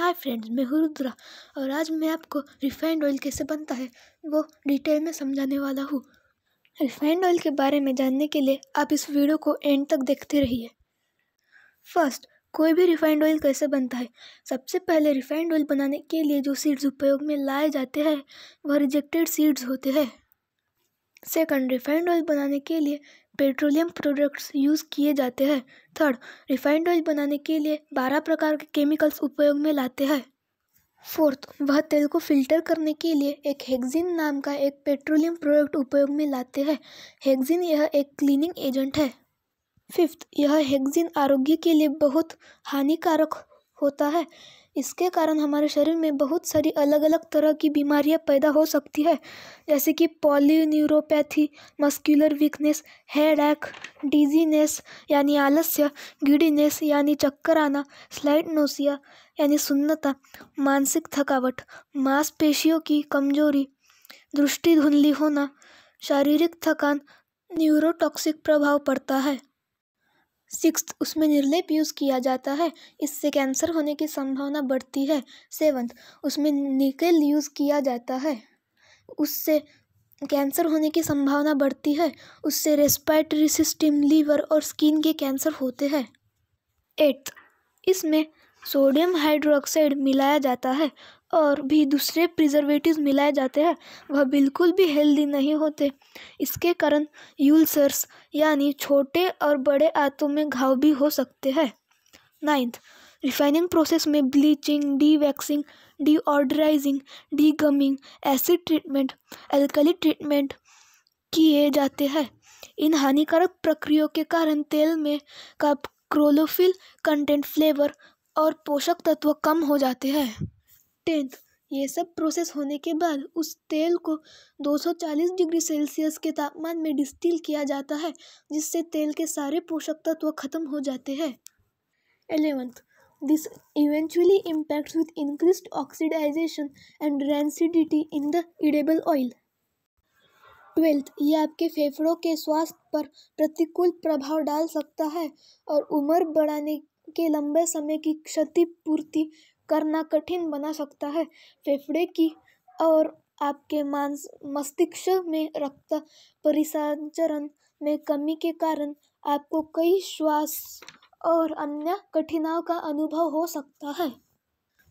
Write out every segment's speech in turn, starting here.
hi friends मैं हूँ रुद्रा और आज मैं आपको रिफाइंड ऑयल कैसे बनता है वो डिटेल में समझाने वाला हूँ रिफाइंड ऑयल के बारे में जानने के लिए आप इस वीडियो को एंड तक देखते रहिए फर्स्ट कोई भी रिफाइंड ऑयल कैसे बनता है सबसे पहले रिफाइंड ऑयल बनाने के लिए जो सीड्स उपयोग में लाए जाते हैं वह रिजेक्टेड सीड्स होते हैं सेकंड रिफाइंड ऑयल बनाने के लिए पेट्रोलियम प्रोडक्ट्स यूज़ किए जाते हैं थर्ड रिफाइंड ऑयल बनाने के लिए बारह प्रकार के केमिकल्स उपयोग में लाते हैं फोर्थ वह तेल को फिल्टर करने के लिए एक हेगजिन नाम का एक पेट्रोलियम प्रोडक्ट उपयोग में लाते हैं हेक्सिन यह एक क्लीनिंग एजेंट है फिफ्थ यह हेक्सिन आरोग्य के लिए बहुत हानिकारक होता है इसके कारण हमारे शरीर में बहुत सारी अलग अलग तरह की बीमारियाँ पैदा हो सकती है जैसे कि polyneuropathy muscular weakness headache dizziness यानी आलस्य गिडीनेस यानी चक्कर आना स्लाइड नोसिया यानी सुन्नता मानसिक थकावट मांसपेशियों की कमजोरी दृष्टि धुंधली होना शारीरिक थकान न्यूरोटॉक्सिक प्रभाव पड़ता है सिक्स उसमें निर्लेप यूज़ किया जाता है इससे कैंसर होने की संभावना बढ़ती है सेवन्थ उसमें निकेल यूज़ किया जाता है उससे कैंसर होने की संभावना बढ़ती है उससे रेस्पायरेटरी सिस्टम लीवर और स्किन के कैंसर होते हैं एट्थ इसमें सोडियम हाइड्रोक्साइड मिलाया जाता है और भी दूसरे प्रिजर्वेटिव मिलाए जाते हैं वह बिल्कुल भी हेल्दी नहीं होते इसके कारण यूल्सर्स यानी छोटे और बड़े आंतों में घाव भी हो सकते हैं नाइन्थ रिफाइनिंग प्रोसेस में bleaching dewaxing deodorizing degumming acid treatment alkali treatment किए जाते हैं इन हानिकारक प्रक्रियाओं के कारण तेल में का क्रोलोफिल कंटेंट फ्लेवर और पोषक तत्व कम हो जाते हैं टेंथ ये सब प्रोसेस होने के बाद उस तेल को 240 डिग्री सेल्सियस के तापमान में डिस्टिल किया जाता है जिससे तेल के सारे पोषक तत्व खत्म हो जाते हैं eleventh this eventually impact with increase oxidization and rancidity in the edible oil twelfth ये आपके फेफड़ों के स्वास्थ्य पर प्रतिकूल प्रभाव डाल सकता है और उम्र बढ़ाने के लंबे समय की क्षतिपूर्ति करना कठिन बना सकता है फेफड़े की और आपके मांस मस्तिष्क में रक्त परिसंचरण में कमी के कारण आपको कई श्वास और अन्य कठिनाओं का अनुभव हो सकता है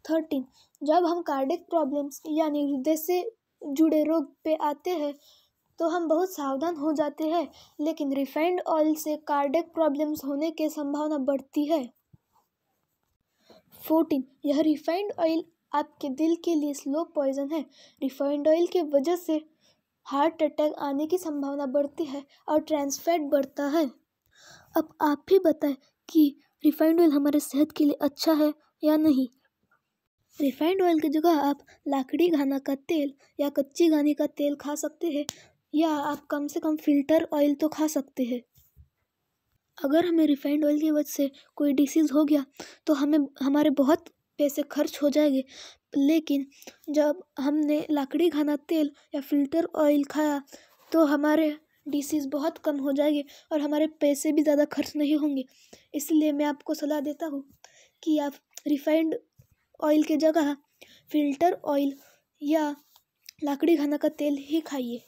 थर्टीन जब हम कार्डिक प्रॉब्लम्स यानी हृदय से जुड़े रोग पे आते हैं तो हम बहुत सावधान हो जाते हैं लेकिन रिफाइंड ऑयल से कार्डिक प्रॉब्लम्स होने की संभावना बढ़ती है फोर्टीन यह रिफाइंड ऑयल आपके दिल के लिए स्लो पॉइजन है रिफाइंड ऑयल की वजह से हार्ट अटैक आने की संभावना बढ़ती है और ट्रांसफैट बढ़ता है अब आप भी बताएं कि रिफाइंड ऑयल हमारे सेहत के लिए अच्छा है या नहीं रिफाइंड ऑयल की जगह आप लाकड़ी घाना का तेल या कच्ची घानी का तेल खा सकते हैं या आप कम से कम फिल्टर ऑयल तो खा सकते हैं अगर हमें रिफाइंड ऑयल की वजह से कोई डिसीज़ हो गया तो हमें हमारे बहुत पैसे खर्च हो जाएंगे लेकिन जब हमने लकड़ी खाना तेल या फ़िल्टर ऑयल खाया तो हमारे डिसीज़ बहुत कम हो जाएंगे और हमारे पैसे भी ज़्यादा खर्च नहीं होंगे इसलिए मैं आपको सलाह देता हूँ कि आप रिफाइंड ऑयल के जगह फ़िल्टर ऑयल या लकड़ी खाना का तेल ही खाइए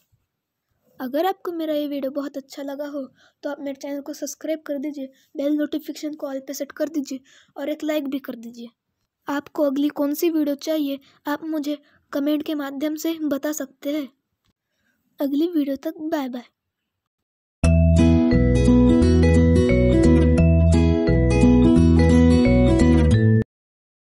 अगर आपको मेरा ये वीडियो बहुत अच्छा लगा हो तो आप मेरे चैनल को सब्सक्राइब कर दीजिए बेल नोटिफिकेशन को ऑल पे सेट कर दीजिए और एक लाइक भी कर दीजिए आपको अगली कौन सी वीडियो चाहिए आप मुझे कमेंट के माध्यम से बता सकते हैं अगली वीडियो तक बाय बाय